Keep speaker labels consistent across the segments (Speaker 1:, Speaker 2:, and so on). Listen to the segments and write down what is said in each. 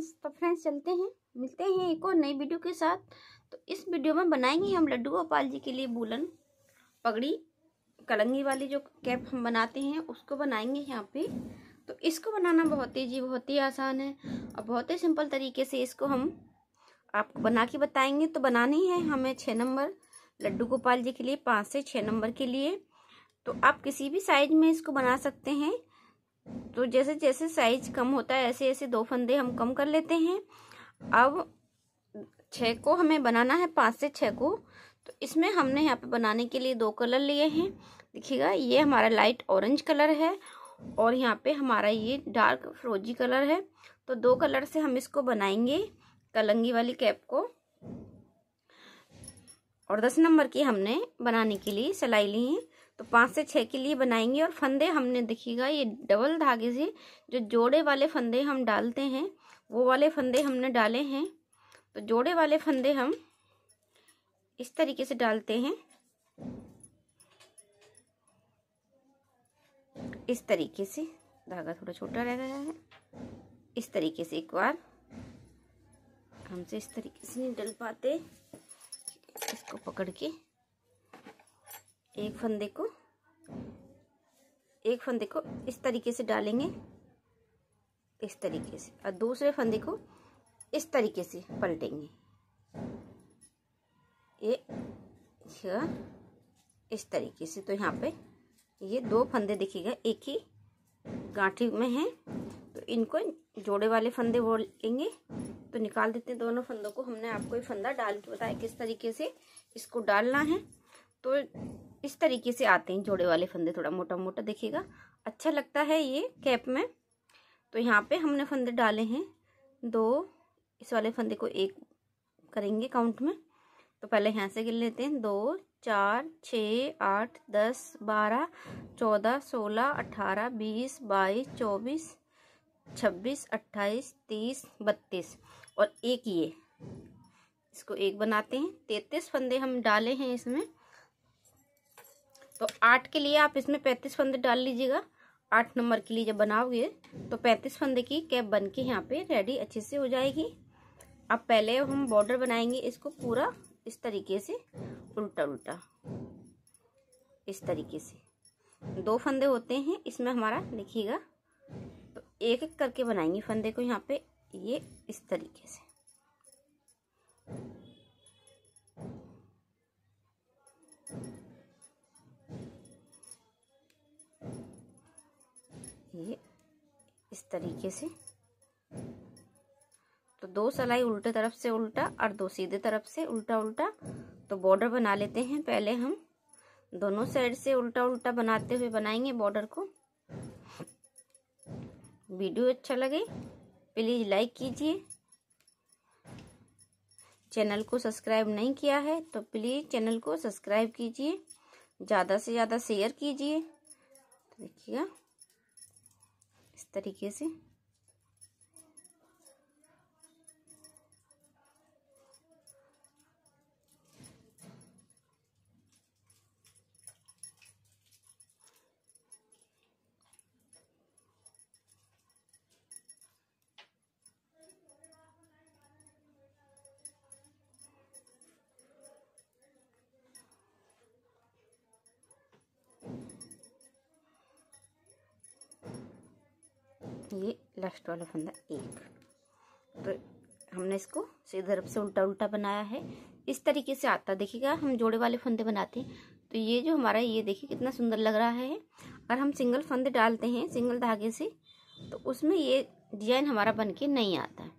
Speaker 1: friends तो friends चलते हैं मिलते हैं एक और नई वीडियो के साथ तो इस वीडियो में बनाएंगे हम लड्डू गोपाल जी के लिए बुलन पगड़ी कलंगी वाली जो कैप हम बनाते हैं उसको बनाएंगे यहाँ पे तो इसको बनाना बहुत ही जी बहुत ही आसान है और बहुत ही सिंपल तरीके से इसको हम आपको बना के बताएंगे तो बनानी है हमें छः नंबर लड्डू गोपाल जी के लिए पाँच से छः नंबर के लिए तो आप किसी भी साइज में इसको बना सकते हैं तो जैसे जैसे साइज कम होता है ऐसे ऐसे दो फंदे हम कम कर लेते हैं अब छः को हमें बनाना है पाँच से छः को तो इसमें हमने यहाँ पे बनाने के लिए दो कलर लिए हैं देखिएगा ये हमारा लाइट ऑरेंज कलर है और यहाँ पे हमारा ये डार्क फ्रोजी कलर है तो दो कलर से हम इसको बनाएंगे कलंगी वाली कैप को और दस नंबर की हमने बनाने के लिए सिलाई ली है तो पाँच से छः के लिए बनाएंगे और फंदे हमने देखिएगा ये डबल धागे से जो जोड़े वाले फंदे हम डालते हैं वो वाले फंदे हमने डाले हैं तो जोड़े वाले फंदे हम इस तरीके से डालते हैं इस तरीके से धागा थोड़ा छोटा रह गया है इस तरीके से एक बार हमसे इस तरीके से नहीं डल पाते इसको पकड़ के एक फंदे को एक फंदे को इस तरीके से डालेंगे इस तरीके से और दूसरे फंदे को इस तरीके से पलटेंगे ये इस तरीके से तो यहाँ पे ये दो फंदे दिखेगा एक ही गांठी में है तो इनको जोड़े वाले फंदे बोलेंगे तो निकाल देते हैं दोनों फंदों को हमने आपको ये फंदा डाल के बताया किस तरीके से इसको डालना है तो इस तरीके से आते हैं जोड़े वाले फंदे थोड़ा मोटा मोटा देखिएगा अच्छा लगता है ये कैप में तो यहाँ पे हमने फंदे डाले हैं दो इस वाले फंदे को एक करेंगे काउंट में तो पहले यहाँ से गिन लेते हैं दो चार छ आठ दस बारह चौदह सोलह अठारह बीस बाईस चौबीस छब्बीस अट्ठाईस तीस बत्तीस और एक ये इसको एक बनाते हैं तैतीस फंदे हम डाले हैं इसमें तो आठ के लिए आप इसमें पैंतीस फंदे डाल लीजिएगा आठ नंबर के लिए जब बनाओगे तो पैंतीस फंदे की कैप बन के यहाँ पे रेडी अच्छे से हो जाएगी अब पहले हम बॉर्डर बनाएंगे इसको पूरा इस तरीके से उल्टा उल्टा इस तरीके से दो फंदे होते हैं इसमें हमारा देखिएगा तो एक एक करके बनाएंगे फंदे को यहाँ पे ये इस तरीके से ये इस तरीके से तो दो सलाई उल्टे तरफ से उल्टा और दो सीधे तरफ से उल्टा उल्टा तो बॉर्डर बना लेते हैं पहले हम दोनों साइड से उल्टा उल्टा बनाते हुए बनाएंगे बॉर्डर को वीडियो अच्छा लगे प्लीज़ लाइक कीजिए चैनल को सब्सक्राइब नहीं किया है तो प्लीज़ चैनल को सब्सक्राइब कीजिए ज़्यादा से ज़्यादा शेयर कीजिए देखिएगा तरीके से ये लास्ट वाला फंदा एक तो हमने इसको सीधे तरफ से उल्टा उल्टा बनाया है इस तरीके से आता देखिएगा हम जोड़े वाले फंदे बनाते हैं तो ये जो हमारा ये देखिए कितना सुंदर लग रहा है और हम सिंगल फंदे डालते हैं सिंगल धागे से तो उसमें ये डिजाइन हमारा बन के नहीं आता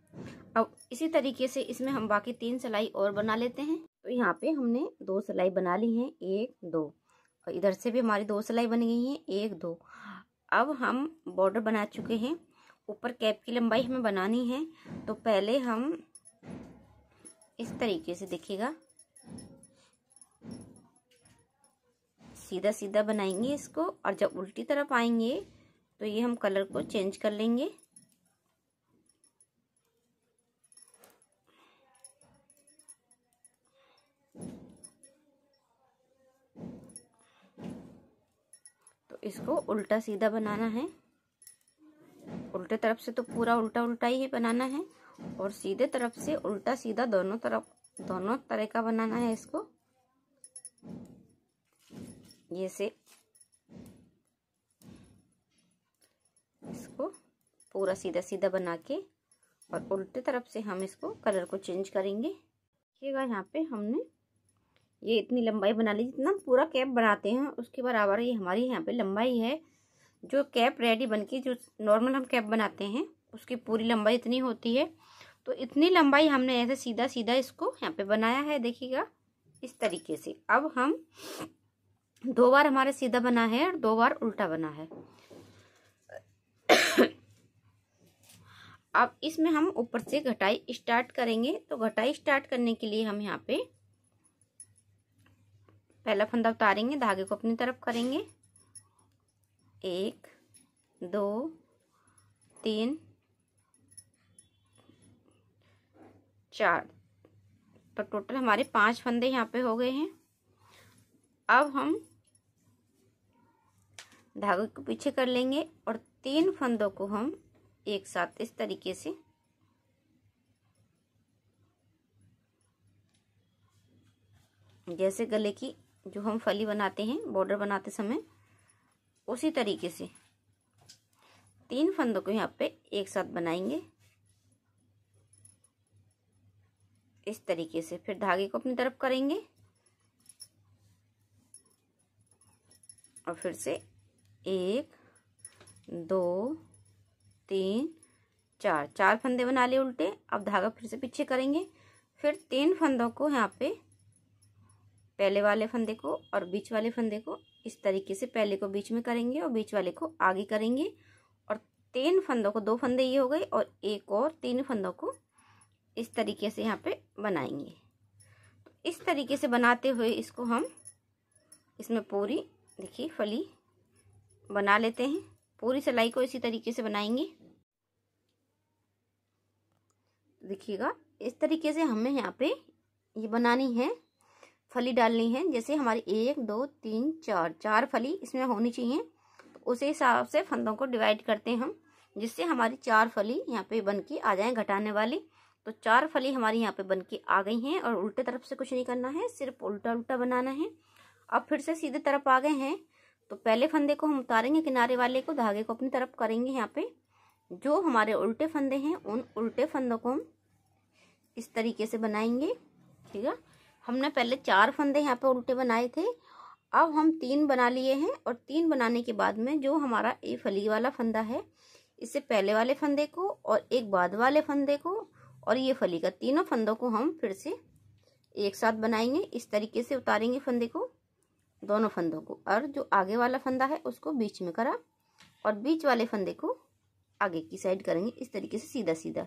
Speaker 1: अब इसी तरीके से इसमें हम बाकी तीन सिलाई और बना लेते हैं तो यहाँ पे हमने दो सिलाई बना ली है एक दो और इधर से भी हमारी दो सिलाई बन गई है एक दो अब हम बॉर्डर बना चुके हैं ऊपर कैप की लंबाई हमें बनानी है तो पहले हम इस तरीके से देखिएगा सीधा सीधा बनाएंगे इसको और जब उल्टी तरफ आएंगे तो ये हम कलर को चेंज कर लेंगे तो इसको उल्टा सीधा बनाना है उल्टे तरफ से तो पूरा उल्टा उल्टा ही बनाना है और सीधे तरफ से उल्टा सीधा दोनों तरफ दोनों तरह का बनाना है इसको ये से इसको पूरा सीधा सीधा बना के और उल्टे तरफ से हम इसको कलर को चेंज करेंगे देखिएगा यहाँ पे हमने ये इतनी लंबाई बना ली जितना पूरा कैप बनाते हैं उसके बराबर ये हमारी यहाँ पे लंबाई है जो कैप रेडी बन के जो नॉर्मल हम कैप बनाते हैं उसकी पूरी लंबाई इतनी होती है तो इतनी लंबाई हमने ऐसे सीधा सीधा इसको यहाँ पे बनाया है देखिएगा इस तरीके से अब हम दो बार हमारे सीधा बना है और दो बार उल्टा बना है अब इसमें हम ऊपर से घटाई स्टार्ट करेंगे तो घटाई स्टार्ट करने के लिए हम यहाँ पे पहला फंदा उतारेंगे धागे को अपनी तरफ करेंगे एक दो तीन चार तो टोटल हमारे पांच फंदे यहाँ पे हो गए हैं अब हम धागे को पीछे कर लेंगे और तीन फंदों को हम एक साथ इस तरीके से जैसे गले की जो हम फली बनाते हैं बॉर्डर बनाते समय उसी तरीके से तीन फंदों को यहाँ पे एक साथ बनाएंगे इस तरीके से फिर धागे को अपनी तरफ करेंगे और फिर से एक दो तीन चार चार फंदे बना लिए उल्टे अब धागा फिर से पीछे करेंगे फिर तीन फंदों को यहाँ पे पहले वाले फंदे को और बीच वाले फंदे को इस तरीके से पहले को बीच में करेंगे और बीच वाले को आगे करेंगे और तीन फंदों को दो फंदे ये हो गए और एक और तीन फंदों को इस तरीके से यहाँ पे बनाएंगे तो इस तरीके से बनाते हुए इसको हम इसमें पूरी देखिए फली बना लेते हैं पूरी सिलाई को इसी तरीके से बनाएंगे देखिएगा इस तरीके से हमें यहाँ पे ये बनानी है फली डालनी है जैसे हमारी एक दो तीन चार चार फली इसमें होनी चाहिए तो उसी हिसाब से फंदों को डिवाइड करते हैं हम जिससे हमारी चार फली यहाँ पे बन के आ जाए घटाने वाली तो चार फली हमारी यहाँ पे बन के आ गई हैं और उल्टे तरफ से कुछ नहीं करना है सिर्फ उल्टा उल्टा बनाना है अब फिर से सीधे तरफ आ गए हैं तो पहले फंदे को हम उतारेंगे किनारे वाले को धागे को अपनी तरफ करेंगे यहाँ पे जो हमारे उल्टे फंदे हैं उन उल्टे फंदों को हम इस तरीके से बनाएंगे ठीक है हमने पहले चार फंदे यहाँ पे उल्टे बनाए थे अब हम तीन बना लिए हैं और तीन बनाने के बाद में जो हमारा ये फली वाला फंदा है इससे पहले वाले फंदे को और एक बाद वाले फंदे को और ये फली का तीनों फंदों को हम फिर से एक साथ बनाएंगे इस तरीके से उतारेंगे फंदे को दोनों फंदों को और जो आगे वाला फंदा है उसको बीच में करा और बीच वाले फंदे को आगे की साइड करेंगे इस तरीके से सीधा सीधा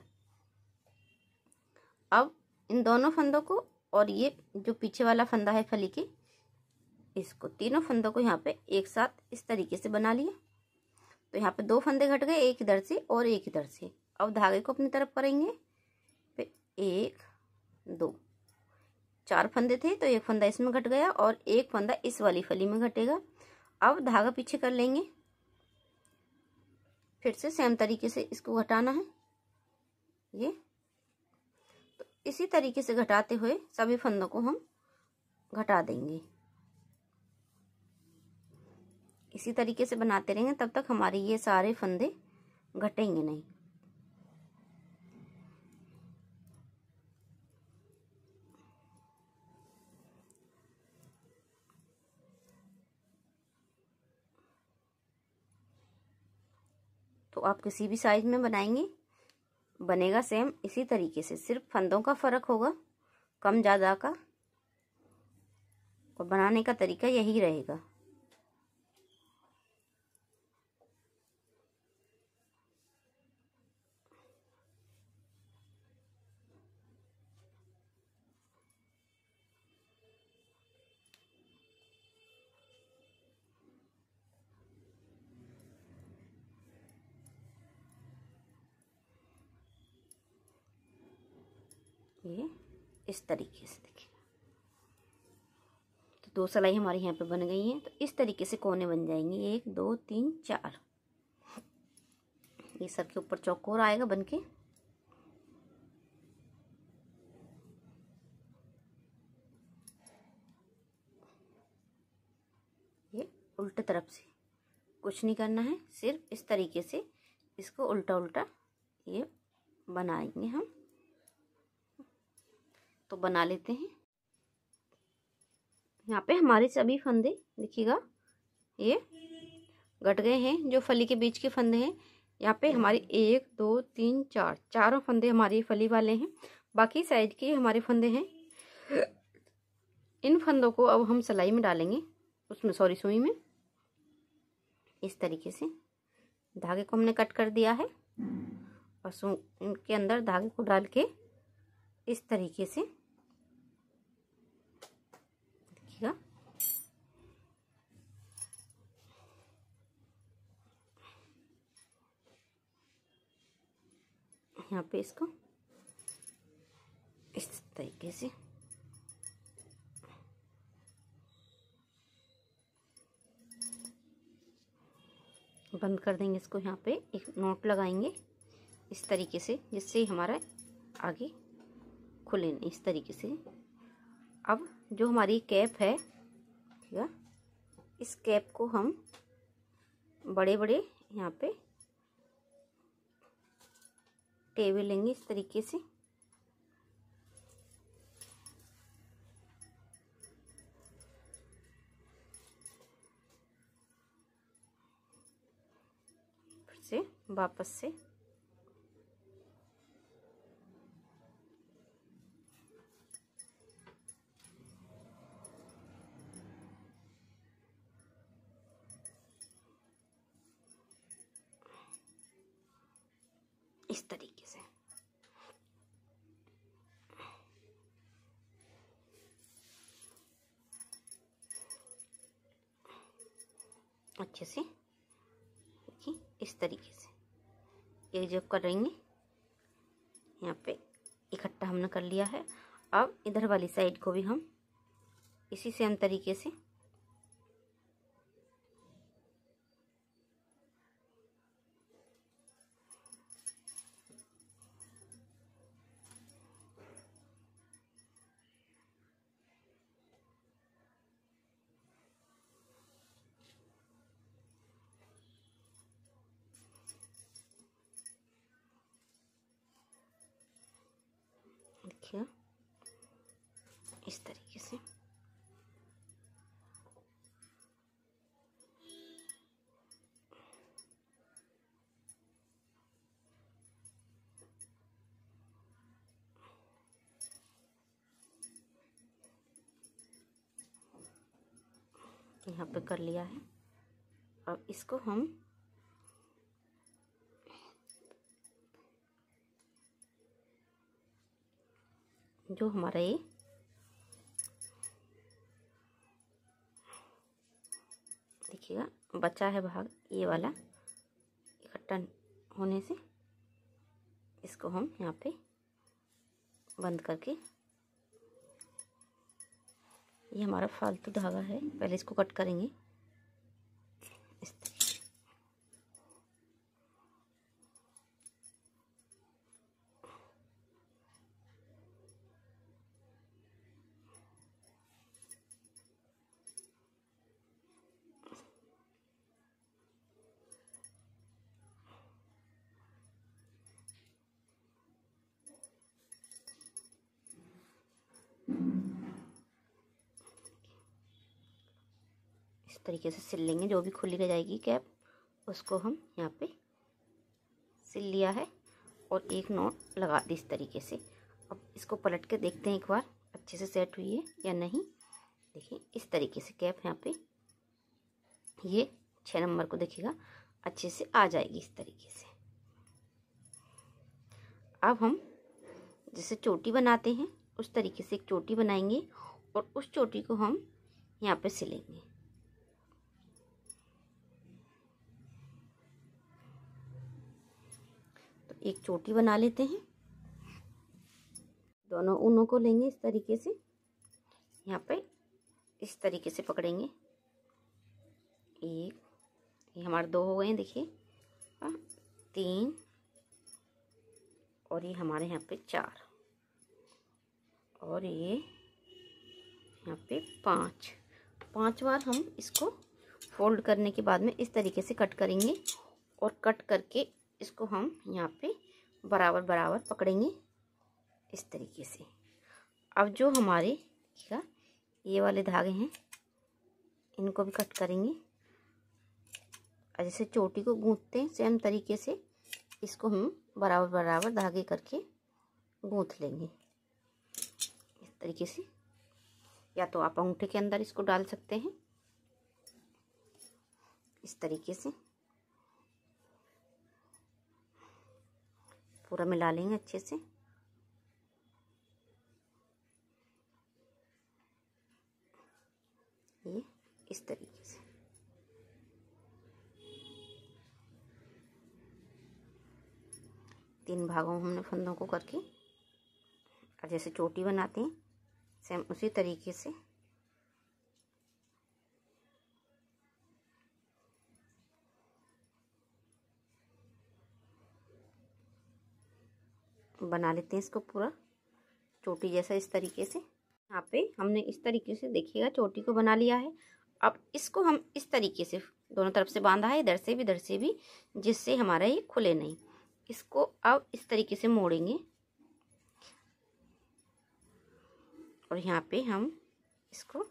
Speaker 1: अब इन दोनों फंदों को और ये जो पीछे वाला फंदा है फली के इसको तीनों फंदों को यहाँ पे एक साथ इस तरीके से बना लिया तो यहाँ पे दो फंदे घट गए एक इधर से और एक इधर से अब धागे को अपनी तरफ करेंगे फिर एक दो चार फंदे थे तो एक फंदा इसमें घट गया और एक फंदा इस वाली फली में घटेगा अब धागा पीछे कर लेंगे फिर से सेम तरीके से इसको घटाना है ये इसी तरीके से घटाते हुए सभी फंदों को हम घटा देंगे इसी तरीके से बनाते रहेंगे तब तक हमारे ये सारे फंदे घटेंगे नहीं तो आप किसी भी साइज में बनाएंगे बनेगा सेम इसी तरीके से सिर्फ फंदों का फ़र्क होगा कम ज़्यादा का और बनाने का तरीका यही रहेगा तरीके से देखिए तो दो सलाई हमारे यहाँ पे बन गई हैं तो इस तरीके से कोने बन जाएंगे एक दो तीन चार ये सर के ऊपर चौकोर आएगा बन के ये तरफ से कुछ नहीं करना है सिर्फ इस तरीके से इसको उल्टा उल्टा ये बनाएंगे हम तो बना लेते हैं यहाँ पे हमारे सभी फंदे देखिएगा ये घट गए हैं जो फली के बीच के फंदे हैं यहाँ पे हमारे एक दो तीन चार चारों फंदे हमारे फली वाले हैं बाकी साइज के हमारे फंदे हैं इन फंदों को अब हम सिलाई में डालेंगे उसमें सॉरी सुई में इस तरीके से धागे को हमने कट कर दिया है और इनके अंदर धागे को डाल के इस तरीके से यहाँ पे इसको इस तरीके से बंद कर देंगे इसको यहाँ पे एक नोट लगाएंगे इस तरीके से जिससे हमारा आगे खुले नहीं इस तरीके से अब जो हमारी कैप है है इस कैप को हम बड़े बड़े यहाँ पे टेबल लेंगे इस तरीके से से वापस से ये करेंगे यहाँ पे इकट्ठा हमने कर लिया है अब इधर वाली साइड को भी हम इसी सेम तरीके से यहाँ पे कर लिया है अब इसको हम जो हमारा ये देखिएगा बचा है भाग ये वाला इकट्ठा होने से इसको हम यहाँ पे बंद करके ये हमारा फालतू धागा है पहले इसको कट करेंगे तरीके से सिल लेंगे जो भी खुली रह जाएगी कैप उसको हम यहाँ पे सिल लिया है और एक नोट लगा दी इस तरीके से अब इसको पलट के देखते हैं एक बार अच्छे से सेट हुई है या नहीं देखिए इस तरीके से कैप यहाँ पे ये छः नंबर को देखिएगा अच्छे से आ जाएगी इस तरीके से अब हम जैसे चोटी बनाते हैं उस तरीके से एक चोटी बनाएंगे और उस चोटी को हम यहाँ पे सिलेंगे एक चोटी बना लेते हैं दोनों ऊनों को लेंगे इस तरीके से यहाँ पे इस तरीके से पकड़ेंगे एक ये हमारे दो हो गए हैं देखिए हाँ, तीन और ये हमारे यहाँ पे चार और ये यहाँ पे पाँच पांच बार हम इसको फोल्ड करने के बाद में इस तरीके से कट करेंगे और कट करके इसको हम यहाँ पे बराबर बराबर पकड़ेंगे इस तरीके से अब जो हमारे क्या ये वाले धागे हैं इनको भी कट करेंगे और जैसे चोटी को गूंथते हैं सेम तरीके से इसको हम बराबर बराबर धागे करके गूंथ लेंगे इस तरीके से या तो आप अंगूठे के अंदर इसको डाल सकते हैं इस तरीके से पूरा मिला लेंगे अच्छे से ये इस तरीके से तीन भागों हमने फंदों को करके और जैसे चोटी बनाते हैं सेम उसी तरीके से बना लेते हैं इसको पूरा चोटी जैसा इस तरीके से यहाँ पे हमने इस तरीके से देखिएगा चोटी को बना लिया है अब इसको हम इस तरीके से दोनों तरफ से बांधा है इधर से भी इधर से भी जिससे हमारा ये खुले नहीं इसको अब इस तरीके से मोड़ेंगे और यहाँ पे हम इसको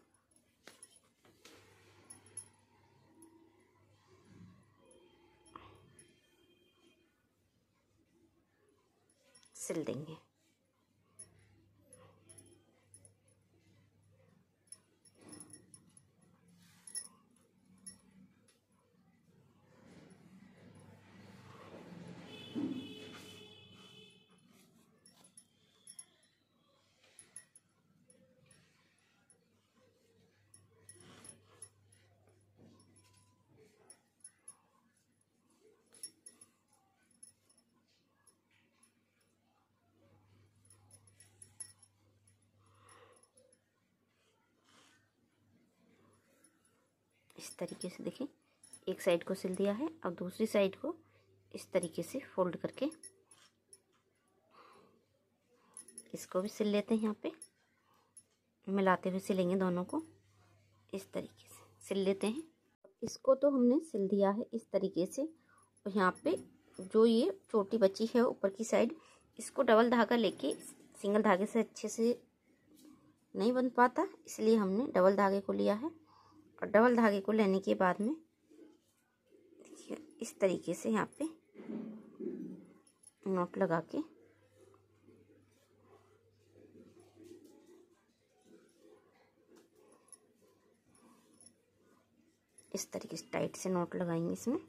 Speaker 1: सिल देंगे इस तरीके से देखें एक साइड को सिल दिया है और दूसरी साइड को इस तरीके से फोल्ड करके इसको भी सिल लेते हैं यहाँ पे मिलाते हुए सिलेंगे दोनों को इस तरीके से सिल लेते हैं इसको तो हमने सिल दिया है इस तरीके से और यहाँ पे जो ये छोटी बची है ऊपर की साइड इसको डबल धागा लेके सिंगल धागे से अच्छे से नहीं बन पाता इसलिए हमने डबल धागे को लिया है और डबल धागे को लेने के बाद में देखिए इस तरीके से यहाँ पे नोट लगा के इस तरीके से टाइट से नोट लगाएंगे इसमें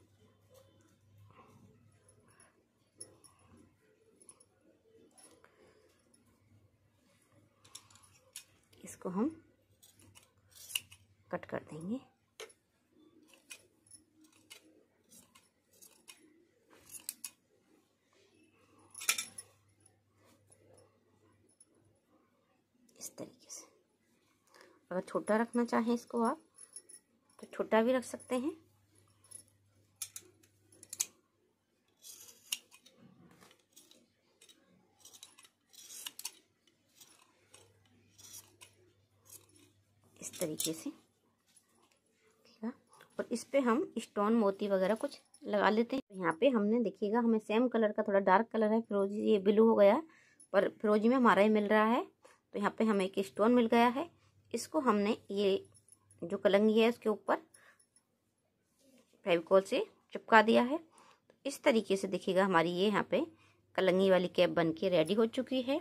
Speaker 1: इसको हम कट कर देंगे इस तरीके से अगर छोटा रखना चाहें इसको आप तो छोटा भी रख सकते हैं इस तरीके से इस पर हम स्टोन मोती वगैरह कुछ लगा लेते हैं यहाँ पे हमने देखिएगा हमें सेम कलर का थोड़ा डार्क कलर है फिरोजी ये ब्लू हो गया पर फिरोजी में हमारा ही मिल रहा है तो यहाँ पे हमें एक स्टोन मिल गया है इसको हमने ये जो कलंगी है उसके ऊपर फेविकोल से चिपका दिया है तो इस तरीके से देखिएगा हमारी ये यहाँ पे कलंगी वाली कैप बन के रेडी हो चुकी है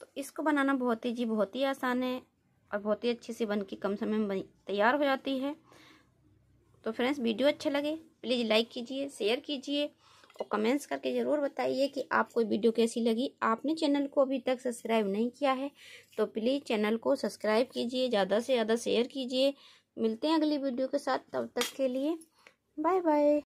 Speaker 1: तो इसको बनाना बहुत ही जी बहुत ही आसान है और बहुत ही अच्छे से बन के कम समय में तैयार हो जाती है तो फ्रेंड्स वीडियो अच्छा लगे प्लीज़ लाइक कीजिए शेयर कीजिए और कमेंट्स करके ज़रूर बताइए कि आपको वीडियो कैसी लगी आपने चैनल को अभी तक सब्सक्राइब नहीं किया है तो प्लीज़ चैनल को सब्सक्राइब कीजिए ज़्यादा से ज़्यादा शेयर कीजिए मिलते हैं अगली वीडियो के साथ तब तक के लिए बाय बाय